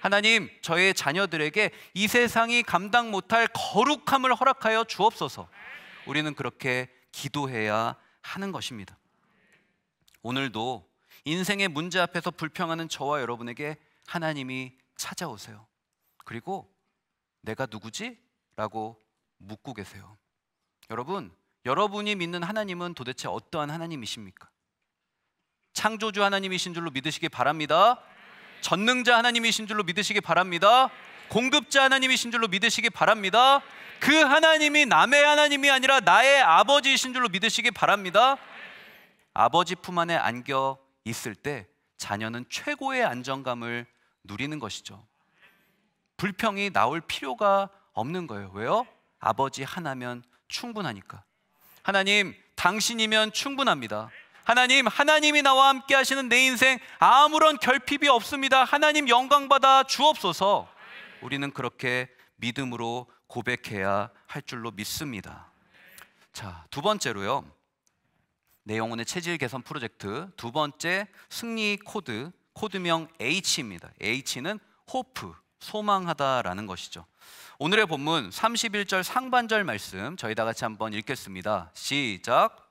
하나님 저의 자녀들에게 이 세상이 감당 못할 거룩함을 허락하여 주옵소서. 우리는 그렇게 기도해야 하는 것입니다. 오늘도 인생의 문제 앞에서 불평하는 저와 여러분에게 하나님이 찾아오세요. 그리고 내가 누구지? 라고 묻고 계세요. 여러분, 여러분이 믿는 하나님은 도대체 어떠한 하나님이십니까? 창조주 하나님이신 줄로 믿으시기 바랍니다. 전능자 하나님이신 줄로 믿으시기 바랍니다. 공급자 하나님이신 줄로 믿으시기 바랍니다. 그 하나님이 남의 하나님이 아니라 나의 아버지이신 줄로 믿으시기 바랍니다. 아버지 품 안에 안겨 있을 때 자녀는 최고의 안정감을 누리는 것이죠. 불평이 나올 필요가 없는 거예요. 왜요? 아버지 하나면 충분하니까. 하나님, 당신이면 충분합니다. 하나님, 하나님이 나와 함께 하시는 내 인생 아무런 결핍이 없습니다. 하나님 영광 받아 주옵소서. 우리는 그렇게 믿음으로 고백해야 할 줄로 믿습니다. 자, 두 번째로요. 내 영혼의 체질 개선 프로젝트 두 번째 승리 코드 코드명 H입니다. H는 호프. 소망하다라는 것이죠. 오늘의 본문 31절 상반절 말씀 저희 다 같이 한번 읽겠습니다. 시작.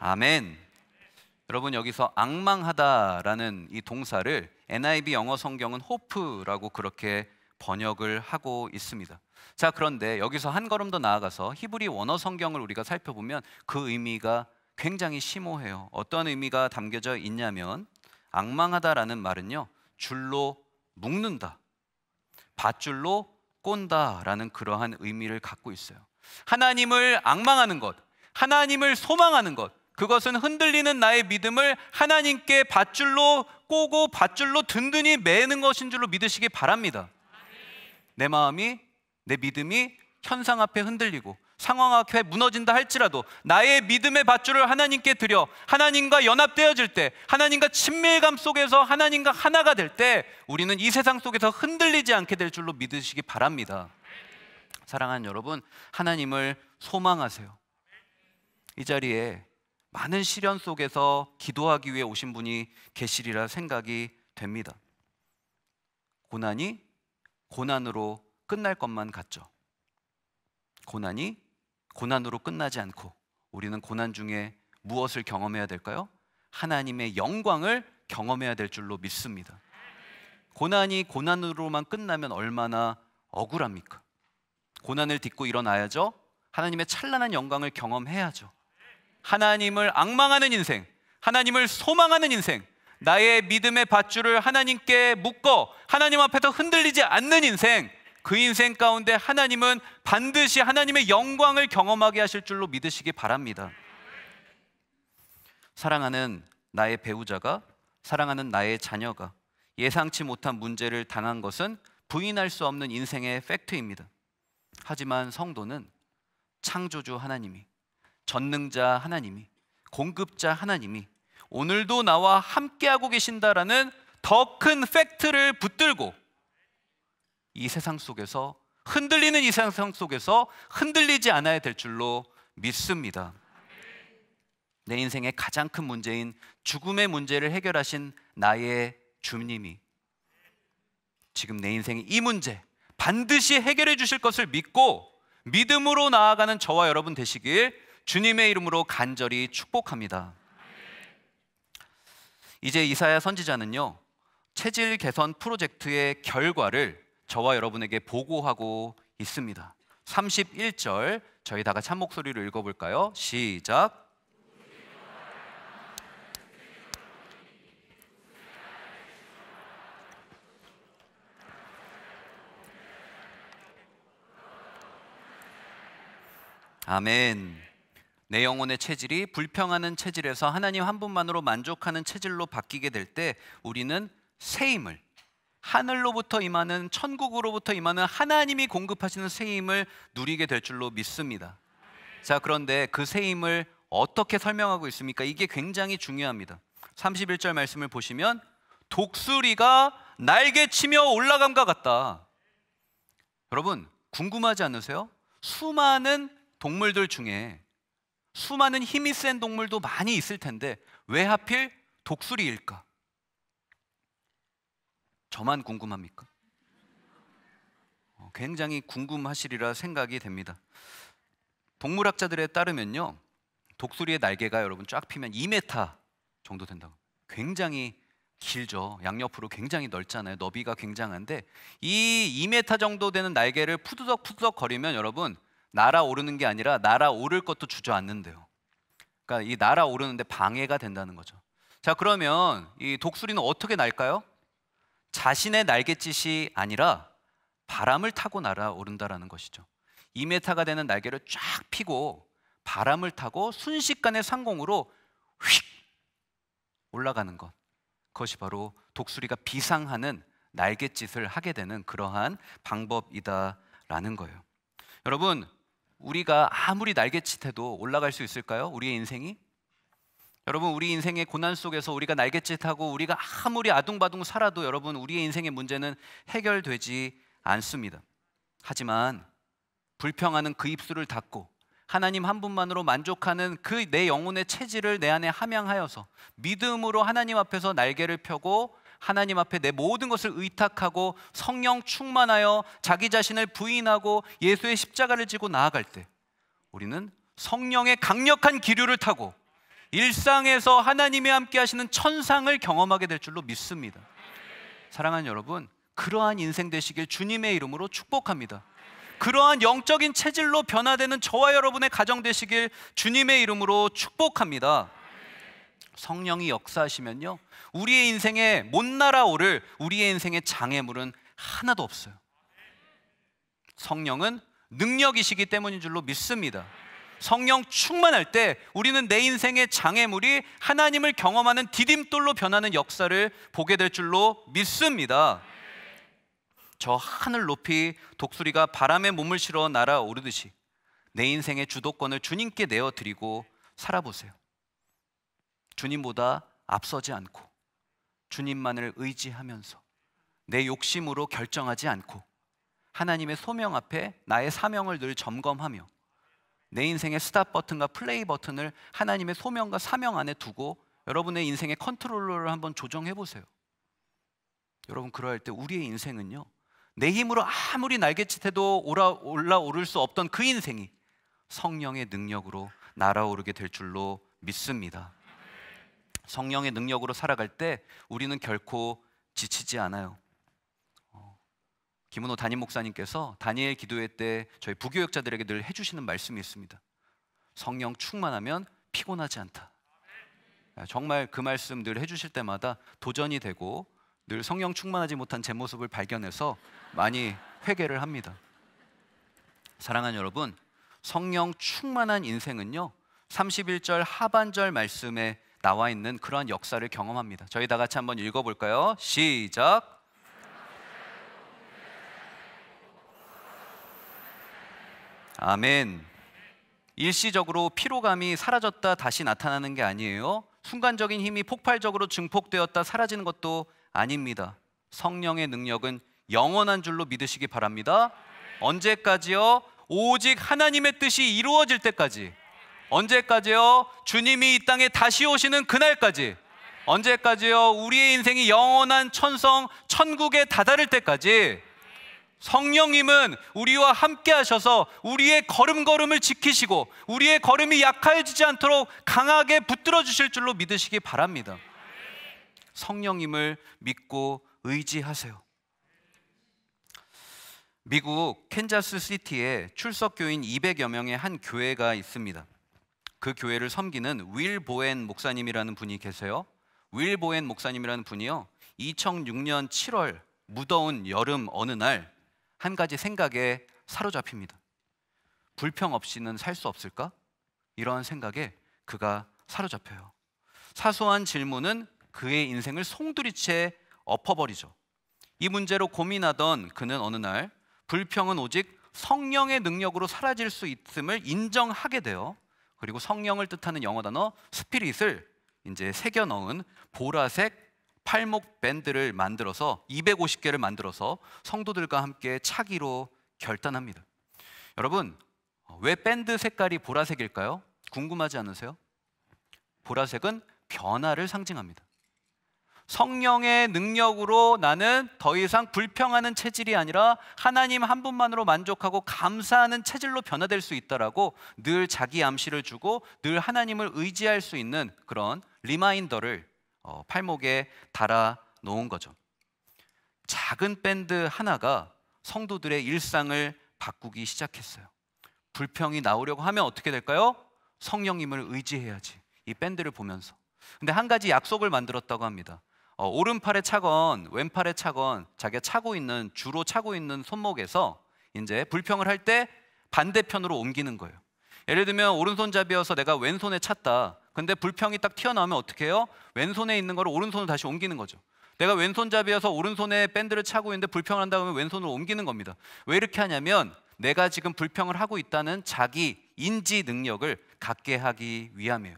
아멘. 여러분 여기서 악망하다라는 이 동사를 NIV 영어 성경은 호프라고 그렇게 번역을 하고 있습니다. 자, 그런데 여기서 한 걸음 더 나아가서 히브리 원어 성경을 우리가 살펴보면 그 의미가 굉장히 심오해요. 어떤 의미가 담겨져 있냐면 악망하다라는 말은요. 줄로 묶는다. 밧줄로 꼰다라는 그러한 의미를 갖고 있어요. 하나님을 악망하는 것, 하나님을 소망하는 것, 그것은 흔들리는 나의 믿음을 하나님께 밧줄로 꼬고 밧줄로 든든히 매는 것인 줄로 믿으시기 바랍니다. 내 마음이, 내 믿음이 현상 앞에 흔들리고 상황과 회 무너진다 할지라도 나의 믿음의 밧줄을 하나님께 드려 하나님과 연합되어질 때 하나님과 친밀감 속에서 하나님과 하나가 될 때 우리는 이 세상 속에서 흔들리지 않게 될 줄로 믿으시기 바랍니다. 사랑하는 여러분, 하나님을 소망하세요. 이 자리에 많은 시련 속에서 기도하기 위해 오신 분이 계시리라 생각이 됩니다. 고난이 고난으로 끝날 것만 같죠. 고난이 고난으로 끝나지 않고 우리는 고난 중에 무엇을 경험해야 될까요? 하나님의 영광을 경험해야 될 줄로 믿습니다. 고난이 고난으로만 끝나면 얼마나 억울합니까? 고난을 딛고 일어나야죠. 하나님의 찬란한 영광을 경험해야죠. 하나님을 악망하는 인생, 하나님을 소망하는 인생, 나의 믿음의 밧줄을 하나님께 묶어 하나님 앞에서 흔들리지 않는 인생, 그 인생 가운데 하나님은 반드시 하나님의 영광을 경험하게 하실 줄로 믿으시기 바랍니다. 사랑하는 나의 배우자가 사랑하는 나의 자녀가 예상치 못한 문제를 당한 것은 부인할 수 없는 인생의 팩트입니다. 하지만 성도는 창조주 하나님이 전능자 하나님이 공급자 하나님이 오늘도 나와 함께하고 계신다라는 더 큰 팩트를 붙들고 이 세상 속에서 흔들리는 이 세상 속에서 흔들리지 않아야 될 줄로 믿습니다. 내 인생의 가장 큰 문제인 죽음의 문제를 해결하신 나의 주님이 지금 내 인생의 이 문제 반드시 해결해 주실 것을 믿고 믿음으로 나아가는 저와 여러분 되시길 주님의 이름으로 간절히 축복합니다. 이제 이사야 선지자는요. 체질 개선 프로젝트의 결과를 저와 여러분에게 보고하고 있습니다. 31절 저희 다 같이 한 목소리로 읽어볼까요? 시작. 아멘. 내 영혼의 체질이 불평하는 체질에서 하나님 한 분만으로 만족하는 체질로 바뀌게 될 때 우리는 새 힘을 하늘로부터 임하는 천국으로부터 임하는 하나님이 공급하시는 세임을 누리게 될 줄로 믿습니다. 자, 그런데 그 세임을 어떻게 설명하고 있습니까? 이게 굉장히 중요합니다. 31절 말씀을 보시면 독수리가 날개치며 올라감과 같다. 여러분, 궁금하지 않으세요? 수많은 동물들 중에 수많은 힘이 센 동물도 많이 있을 텐데 왜 하필 독수리일까? 저만 궁금합니까? 어, 굉장히 궁금하시리라 생각이 됩니다. 동물학자들에 따르면요. 독수리의 날개가 여러분 쫙 피면 2m 정도 된다고. 굉장히 길죠. 양옆으로 굉장히 넓잖아요. 너비가 굉장한데 이 2m 정도 되는 날개를 푸드덕푸드덕 거리면 여러분 날아오르는 게 아니라 날아오를 것도 주저앉는데요. 그러니까 이 날아오르는데 방해가 된다는 거죠. 자, 그러면 이 독수리는 어떻게 날까요? 자신의 날갯짓이 아니라 바람을 타고 날아오른다라는 것이죠. 2m가 되는 날개를 쫙 피고 바람을 타고 순식간에 상공으로 휙 올라가는 것. 그것이 바로 독수리가 비상하는 날갯짓을 하게 되는 그러한 방법이다라는 거예요. 여러분, 우리가 아무리 날갯짓해도 올라갈 수 있을까요? 우리의 인생이? 여러분 우리 인생의 고난 속에서 우리가 날갯짓하고 우리가 아무리 아둥바둥 살아도 여러분 우리의 인생의 문제는 해결되지 않습니다. 하지만 불평하는 그 입술을 닫고 하나님 한 분만으로 만족하는 그 내 영혼의 체질을 내 안에 함양하여서 믿음으로 하나님 앞에서 날개를 펴고 하나님 앞에 내 모든 것을 의탁하고 성령 충만하여 자기 자신을 부인하고 예수의 십자가를 지고 나아갈 때 우리는 성령의 강력한 기류를 타고 일상에서 하나님이 함께 하시는 천상을 경험하게 될 줄로 믿습니다. 사랑하는 여러분, 그러한 인생 되시길 주님의 이름으로 축복합니다. 그러한 영적인 체질로 변화되는 저와 여러분의 가정 되시길 주님의 이름으로 축복합니다. 성령이 역사하시면요. 우리의 인생에 못 날아오를 우리의 인생의 장애물은 하나도 없어요. 성령은 능력이시기 때문인 줄로 믿습니다. 성령 충만할 때 우리는 내 인생의 장애물이 하나님을 경험하는 디딤돌로 변하는 역사를 보게 될 줄로 믿습니다. 저 하늘 높이 독수리가 바람에 몸을 실어 날아오르듯이 내 인생의 주도권을 주님께 내어드리고 살아보세요. 주님보다 앞서지 않고 주님만을 의지하면서 내 욕심으로 결정하지 않고 하나님의 소명 앞에 나의 사명을 늘 점검하며 내 인생의 스탑 버튼과 플레이 버튼을 하나님의 소명과 사명 안에 두고 여러분의 인생의 컨트롤러를 한번 조정해 보세요. 여러분 그러할 때 우리의 인생은요. 내 힘으로 아무리 날갯짓해도 올라오를 수 없던 그 인생이 성령의 능력으로 날아오르게 될 줄로 믿습니다. 성령의 능력으로 살아갈 때 우리는 결코 지치지 않아요. 김은호 담임 목사님께서 다니엘 기도회 때 저희 부교역자들에게 늘 해주시는 말씀이 있습니다. 성령 충만하면 피곤하지 않다. 아, 정말 그 말씀 늘 해주실 때마다 도전이 되고 늘 성령 충만하지 못한 제 모습을 발견해서 많이 회개를 합니다. 사랑하는 여러분, 성령 충만한 인생은요, 31절 하반절 말씀에 나와 있는 그러한 역사를 경험합니다. 저희 다 같이 한번 읽어볼까요? 시작. 아멘. 일시적으로 피로감이 사라졌다 다시 나타나는 게 아니에요. 순간적인 힘이 폭발적으로 증폭되었다 사라지는 것도 아닙니다. 성령의 능력은 영원한 줄로 믿으시기 바랍니다. 언제까지요? 오직 하나님의 뜻이 이루어질 때까지. 언제까지요? 주님이 이 땅에 다시 오시는 그날까지. 언제까지요? 우리의 인생이 영원한 천성, 천국에 다다를 때까지. 성령님은 우리와 함께 하셔서 우리의 걸음걸음을 지키시고 우리의 걸음이 약해지지 않도록 강하게 붙들어 주실 줄로 믿으시기 바랍니다. 성령님을 믿고 의지하세요. 미국 캔자스 시티에 출석교인 200여 명의 한 교회가 있습니다. 그 교회를 섬기는 윌 보엔 목사님이라는 분이 계세요. 윌 보엔 목사님이라는 분이요. 2006년 7월 무더운 여름 어느 날한 가지 생각에 사로잡힙니다. 불평 없이는 살 수 없을까? 이러한 생각에 그가 사로잡혀요. 사소한 질문은 그의 인생을 송두리째 엎어버리죠. 이 문제로 고민하던 그는 어느 날 불평은 오직 성령의 능력으로 사라질 수 있음을 인정하게 되어 그리고 성령을 뜻하는 영어 단어 스피릿을 이제 새겨 넣은 보라색 팔목 밴드를 만들어서 250개를 만들어서 성도들과 함께 차기로 결단합니다. 여러분, 왜 밴드 색깔이 보라색일까요? 궁금하지 않으세요? 보라색은 변화를 상징합니다. 성령의 능력으로 나는 더 이상 불평하는 체질이 아니라 하나님 한 분만으로 만족하고 감사하는 체질로 변화될 수 있다라고 늘 자기 암시를 주고 늘 하나님을 의지할 수 있는 그런 리마인더를 어, 팔목에 달아 놓은 거죠. 작은 밴드 하나가 성도들의 일상을 바꾸기 시작했어요. 불평이 나오려고 하면 어떻게 될까요? 성령님을 의지해야지. 이 밴드를 보면서. 근데 한 가지 약속을 만들었다고 합니다. 어, 오른팔에 차건 왼팔에 차건 자기가 차고 있는 주로 차고 있는 손목에서 이제 불평을 할 때 반대편으로 옮기는 거예요. 예를 들면 오른손잡이여서 내가 왼손에 찼다. 근데 불평이 딱 튀어나오면 어떻게 해요? 왼손에 있는 걸 오른손으로 다시 옮기는 거죠. 내가 왼손잡이여서 오른손에 밴드를 차고 있는데 불평을 한다 고하면 왼손으로 옮기는 겁니다. 왜 이렇게 하냐면 내가 지금 불평을 하고 있다는 자기 인지 능력을 갖게 하기 위함이에요.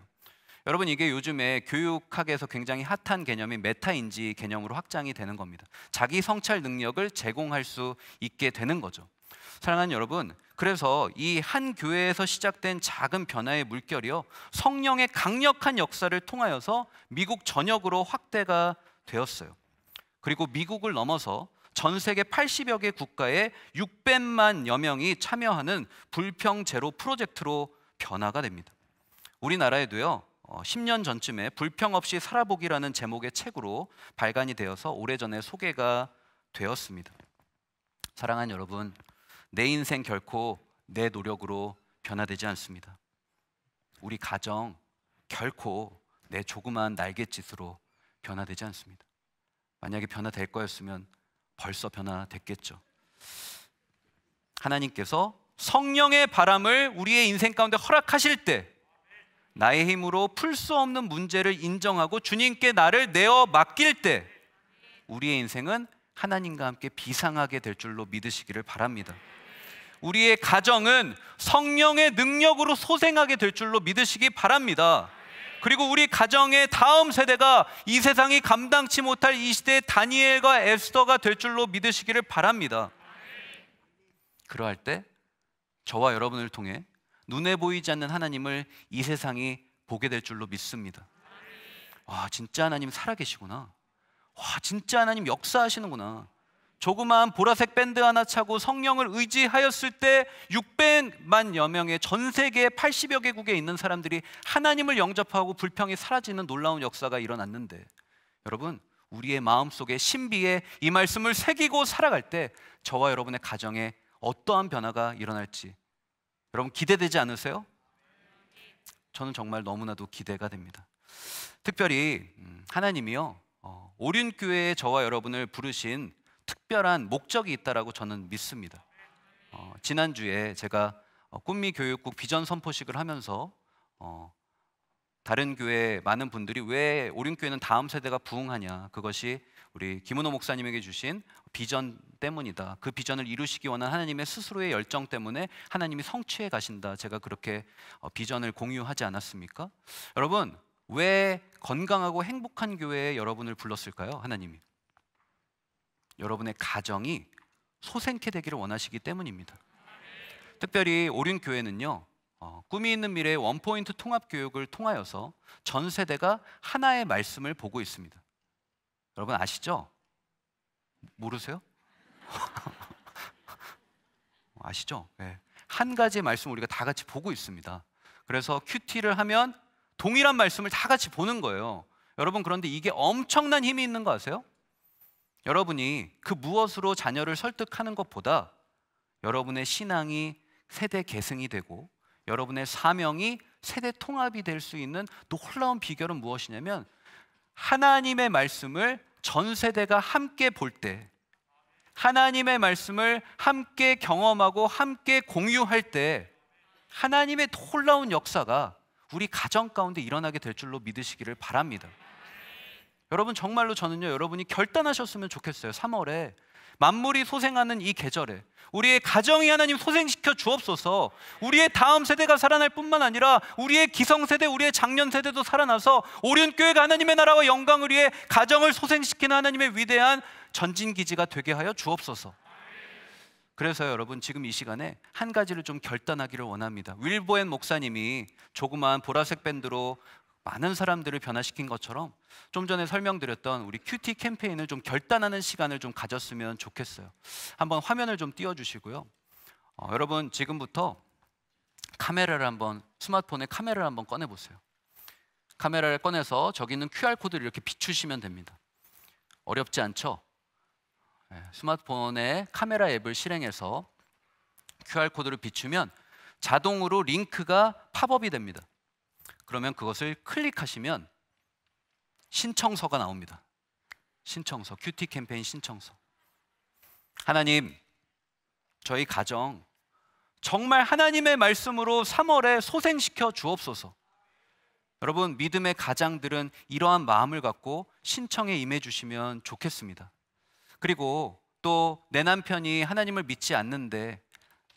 여러분 이게 요즘에 교육학에서 굉장히 핫한 개념이 메타인지 개념으로 확장이 되는 겁니다. 자기 성찰 능력을 제공할 수 있게 되는 거죠. 사랑하는 여러분, 그래서 이 한 교회에서 시작된 작은 변화의 물결이요. 성령의 강력한 역사를 통하여서 미국 전역으로 확대가 되었어요. 그리고 미국을 넘어서 전 세계 80여 개 국가에 600만여 명이 참여하는 불평 제로 프로젝트로 변화가 됩니다. 우리나라에도요. 10년 어, 전쯤에 불평 없이 살아보기라는 제목의 책으로 발간이 되어서 오래전에 소개가 되었습니다. 사랑하는 여러분, 내 인생 결코 내 노력으로 변화되지 않습니다. 우리 가정 결코 내 조그만 날갯짓으로 변화되지 않습니다. 만약에 변화될 거였으면 벌써 변화됐겠죠. 하나님께서 성령의 바람을 우리의 인생 가운데 허락하실 때 나의 힘으로 풀 수 없는 문제를 인정하고 주님께 나를 내어 맡길 때 우리의 인생은 하나님과 함께 비상하게 될 줄로 믿으시기를 바랍니다. 우리의 가정은 성령의 능력으로 소생하게 될 줄로 믿으시기 바랍니다. 그리고 우리 가정의 다음 세대가 이 세상이 감당치 못할 이 시대의 다니엘과 에스더가 될 줄로 믿으시기를 바랍니다. 그러할 때 저와 여러분을 통해 눈에 보이지 않는 하나님을 이 세상이 보게 될 줄로 믿습니다. 와, 진짜 하나님 살아계시구나. 와, 진짜 하나님 역사하시는구나. 조그마한 보라색 밴드 하나 차고 성령을 의지하였을 때 600만여 명의 전 세계 80여 개국에 있는 사람들이 하나님을 영접하고 불평이 사라지는 놀라운 역사가 일어났는데 여러분 우리의 마음속에 신비의 이 말씀을 새기고 살아갈 때 저와 여러분의 가정에 어떠한 변화가 일어날지 여러분 기대되지 않으세요? 저는 정말 너무나도 기대가 됩니다. 특별히 음, 하나님이요 어, 오륜교회에 저와 여러분을 부르신 특별한 목적이 있다라고 저는 믿습니다. 어, 지난주에 제가 어, 꿈미 교육국 비전 선포식을 하면서 어, 다른 교회 많은 분들이 왜 오륜교회는 다음 세대가 부흥하냐 그것이 우리 김은호 목사님에게 주신 비전 때문이다. 그 비전을 이루시기 원한 하나님의 스스로의 열정 때문에 하나님이 성취해 가신다. 제가 그렇게 어, 비전을 공유하지 않았습니까? 여러분, 왜 건강하고 행복한 교회에 여러분을 불렀을까요? 하나님이. 여러분의 가정이 소생케 되기를 원하시기 때문입니다. 특별히 오륜 교회는요. 어, 꿈이 있는 미래의 원포인트 통합 교육을 통하여서 전 세대가 하나의 말씀을 보고 있습니다. 여러분 아시죠? 모르세요? 아시죠? 네. 한 가지 말씀 우리가 다 같이 보고 있습니다. 그래서 큐티를 하면 동일한 말씀을 다 같이 보는 거예요. 여러분 그런데 이게 엄청난 힘이 있는 거 아세요? 여러분이 그 무엇으로 자녀를 설득하는 것보다 여러분의 신앙이 세대 계승이 되고 여러분의 사명이 세대 통합이 될 수 있는 놀라운 비결은 무엇이냐면 하나님의 말씀을 전 세대가 함께 볼 때 하나님의 말씀을 함께 경험하고 함께 공유할 때 하나님의 놀라운 역사가 우리 가정 가운데 일어나게 될 줄로 믿으시기를 바랍니다. 여러분 정말로 저는요 여러분이 결단하셨으면 좋겠어요 3월에 만물이 소생하는 이 계절에 우리의 가정이 하나님 소생시켜 주옵소서 우리의 다음 세대가 살아날 뿐만 아니라 우리의 기성세대 우리의 장년 세대도 살아나서 오륜교회가 하나님의 나라와 영광을 위해 가정을 소생시키는 하나님의 위대한 전진기지가 되게 하여 주옵소서 그래서 여러분 지금 이 시간에 한 가지를 좀 결단하기를 원합니다. 윌보엔 목사님이 조그마한 보라색 밴드로 많은 사람들을 변화시킨 것처럼 좀 전에 설명드렸던 우리 큐티 캠페인을 좀 결단하는 시간을 좀 가졌으면 좋겠어요. 한번 화면을 좀 띄워주시고요. 어, 여러분 지금부터 카메라를 한번 스마트폰에 카메라를 한번 꺼내보세요. 카메라를 꺼내서 저기 있는 QR코드를 이렇게 비추시면 됩니다. 어렵지 않죠? 예, 스마트폰에 카메라 앱을 실행해서 QR코드를 비추면 자동으로 링크가 팝업이 됩니다. 그러면 그것을 클릭하시면 신청서가 나옵니다. 신청서, 큐티 캠페인 신청서. 하나님, 저희 가정 정말 하나님의 말씀으로 3월에 소생시켜 주옵소서. 여러분, 믿음의 가장들은 이러한 마음을 갖고 신청에 임해 주시면 좋겠습니다. 그리고 또 내 남편이 하나님을 믿지 않는데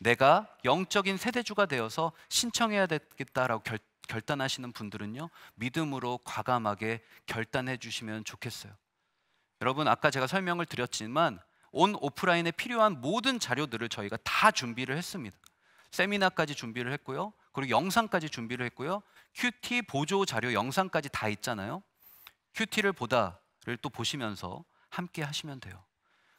내가 영적인 세대주가 되어서 신청해야 되겠다라고 결, 결단하시는 분들은요, 믿음으로 과감하게 결단해 주시면 좋겠어요. 여러분, 아까 제가 설명을 드렸지만, 온 오프라인에 필요한 모든 자료들을 저희가 다 준비를 했습니다. 세미나까지 준비를 했고요. 그리고 영상까지 준비를 했고요. QT 보조 자료 영상까지 다 있잖아요. QT를 보다를 또 보시면서 함께 하시면 돼요.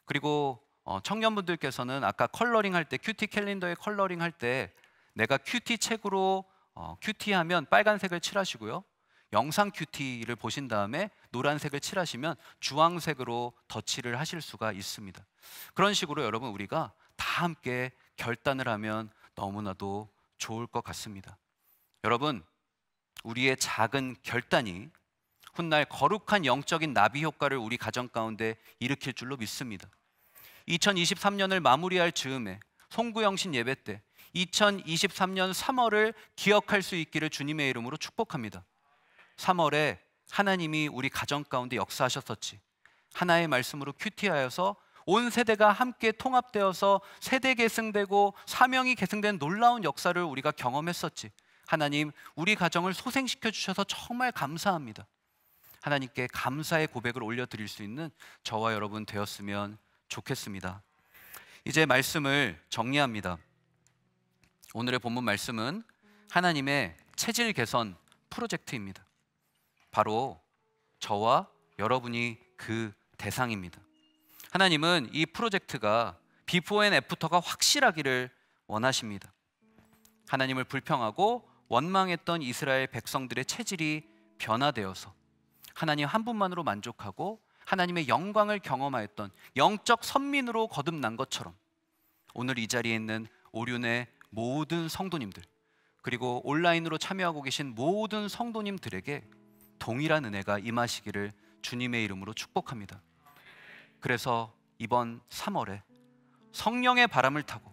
그리고 어, 청년분들께서는 아까 컬러링 할 때, 큐티 캘린더에 컬러링 할 때 내가 큐티 책으로 어, 큐티 하면 빨간색을 칠하시고요. 영상 큐티를 보신 다음에 노란색을 칠하시면 주황색으로 덧칠을 하실 수가 있습니다. 그런 식으로 여러분 우리가 다 함께 결단을 하면 너무나도 좋을 것 같습니다. 여러분, 우리의 작은 결단이 훗날 거룩한 영적인 나비 효과를 우리 가정 가운데 일으킬 줄로 믿습니다. 2023년을 마무리할 즈음에 송구영신 예배 때 2023년 3월을 기억할 수 있기를 주님의 이름으로 축복합니다. 3월에 하나님이 우리 가정 가운데 역사하셨었지. 하나의 말씀으로 큐티하여서 온 세대가 함께 통합되어서 세대 계승되고 사명이 계승된 놀라운 역사를 우리가 경험했었지. 하나님, 우리 가정을 소생시켜 주셔서 정말 감사합니다. 하나님께 감사의 고백을 올려드릴 수 있는 저와 여러분 되었으면 좋겠습니다. 이제 말씀을 정리합니다. 오늘의 본문 말씀은 하나님의 체질 개선 프로젝트입니다. 바로 저와 여러분이 그 대상입니다. 하나님은 이 프로젝트가 비포 앤 애프터가 확실하기를 원하십니다. 하나님을 불평하고 원망했던 이스라엘 백성들의 체질이 변화되어서 하나님 한 분만으로 만족하고 하나님의 영광을 경험하였던 영적 선민으로 거듭난 것처럼 오늘 이 자리에 있는 오륜의 모든 성도님들 그리고 온라인으로 참여하고 계신 모든 성도님들에게 동일한 은혜가 임하시기를 주님의 이름으로 축복합니다. 그래서 이번 3월에 성령의 바람을 타고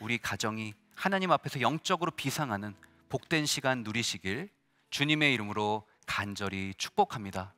우리 가정이 하나님 앞에서 영적으로 비상하는 복된 시간 누리시길 주님의 이름으로 간절히 축복합니다.